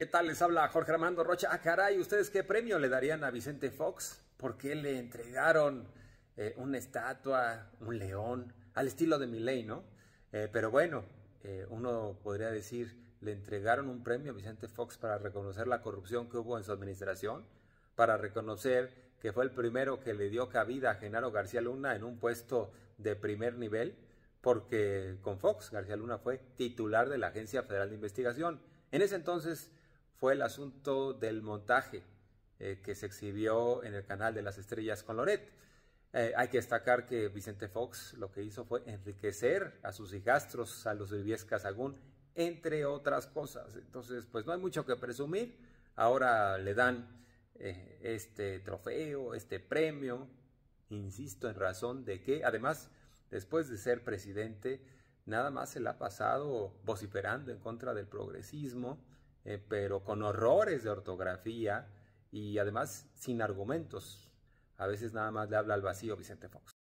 ¿Qué tal? Les habla Jorge Armando Rocha. Ah, caray, ¿ustedes qué premio le darían a Vicente Fox? Porque le entregaron eh, una estatua, un león? Al estilo de Miley, ¿no? Eh, pero bueno, eh, uno podría decir, le entregaron un premio a Vicente Fox para reconocer la corrupción que hubo en su administración, para reconocer que fue el primero que le dio cabida a Genaro García Luna en un puesto de primer nivel, porque con Fox García Luna fue titular de la Agencia Federal de Investigación. En ese entonces fue el asunto del montaje eh, que se exhibió en el canal de las estrellas con Loret. Eh, hay que destacar que Vicente Fox lo que hizo fue enriquecer a sus hijastros, a los Vivies Casagún, entre otras cosas. Entonces, pues no hay mucho que presumir. Ahora le dan eh, este trofeo, este premio, insisto, en razón de que, además, después de ser presidente, nada más se le ha pasado vociferando en contra del progresismo, eh, pero con horrores de ortografía y además sin argumentos. A veces nada más le habla al vacío Vicente Fox.